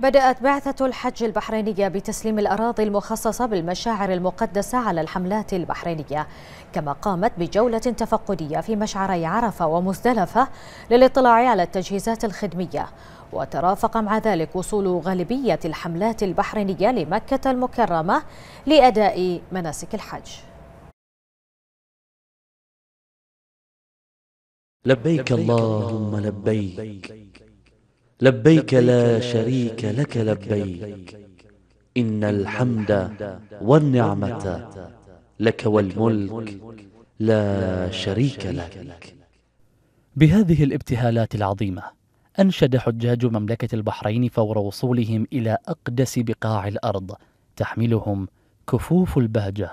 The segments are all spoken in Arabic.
بدأت بعثة الحج البحرينية بتسليم الأراضي المخصصة بالمشاعر المقدسة على الحملات البحرينية كما قامت بجولة تفقدية في مشعري عرفة ومزدلفة للاطلاع على التجهيزات الخدمية وترافق مع ذلك وصول غالبية الحملات البحرينية لمكة المكرمة لأداء مناسك الحج لبيك اللهم لبيك لبيك لا شريك لك لبيك إن الحمد والنعمة لك والملك لا شريك لك بهذه الابتهالات العظيمة أنشد حجاج مملكة البحرين فور وصولهم إلى أقدس بقاع الأرض تحملهم كفوف البهجة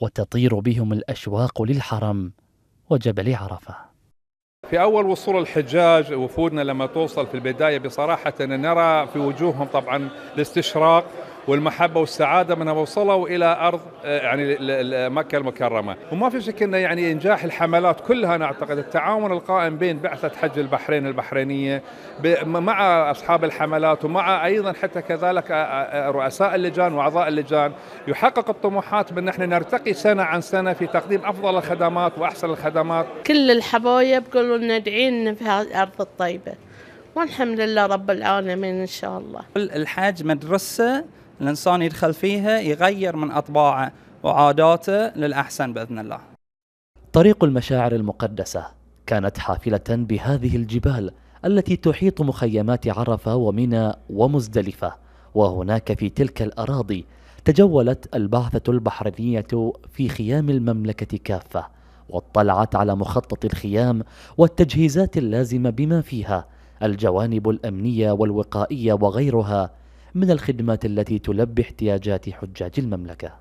وتطير بهم الأشواق للحرم وجبل عرفه في أول وصول الحجاج وفودنا لما توصل في البداية بصراحة نرى في وجوههم طبعا الاستشراق والمحبه والسعاده من وصلوا الى ارض يعني مكه المكرمه، وما في شك انه يعني انجاح الحملات كلها انا اعتقد التعاون القائم بين بعثه حج البحرين البحرينيه مع اصحاب الحملات ومع ايضا حتى كذلك رؤساء اللجان واعضاء اللجان يحقق الطموحات بان احنا نرتقي سنه عن سنه في تقديم افضل الخدمات واحسن الخدمات. كل الحبايب قالوا ندعين في في الارض الطيبه. والحمد لله رب العالمين ان شاء الله. الحاج مدرسه الإنسان يدخل فيها يغير من أطباعه وعاداته للأحسن بإذن الله طريق المشاعر المقدسة كانت حافلة بهذه الجبال التي تحيط مخيمات عرفة ومنى ومزدلفة وهناك في تلك الأراضي تجولت البعثة البحرينية في خيام المملكة كافة واطلعت على مخطط الخيام والتجهيزات اللازمة بما فيها الجوانب الأمنية والوقائية وغيرها من الخدمات التي تلبي احتياجات حجاج المملكة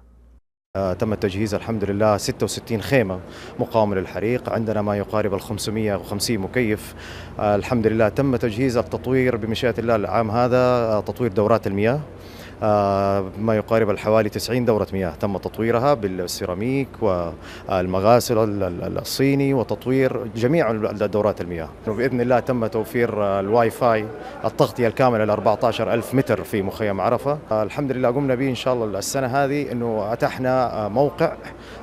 تم تجهيز الحمد لله 66 خيمة مقاومة للحريق عندنا ما يقارب ال 550 مكيف الحمد لله تم تجهيز التطوير بمشيئة الله العام هذا تطوير دورات المياه آه، ما يقارب حوالي 90 دورة مياه تم تطويرها بالسيراميك والمغاسل الصيني وتطوير جميع دورات المياه وبإذن الله تم توفير الواي فاي التغطية الكاملة ل 14 ألف متر في مخيم عرفة الحمد لله قمنا به إن شاء الله السنة هذه أنه أتحنا موقع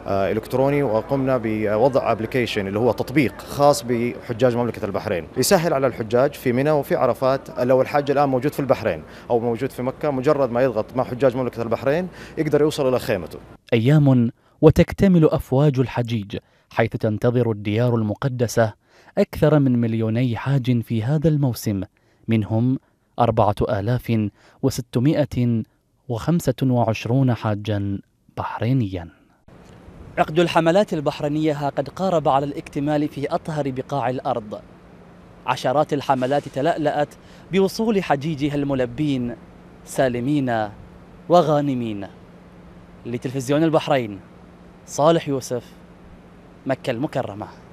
آه، إلكتروني وقمنا بوضع أبليكيشن اللي هو تطبيق خاص بحجاج مملكة البحرين يسهل على الحجاج في منى وفي عرفات لو الحاج الآن موجود في البحرين أو موجود في مكة مجرد ما يضغط مع حجاج مملكة البحرين يقدر يوصل إلى خيمته أيام وتكتمل أفواج الحجيج حيث تنتظر الديار المقدسة أكثر من مليوني حاج في هذا الموسم منهم أربعة آلاف وستمائة وخمسة وعشرون حاجا بحرينيا عقد الحملات البحرينية ها قد قارب على الاكتمال في أطهر بقاع الأرض عشرات الحملات تلألأت بوصول حجيجها الملبين سالمين وغانمين لتلفزيون البحرين صالح يوسف مكة المكرمة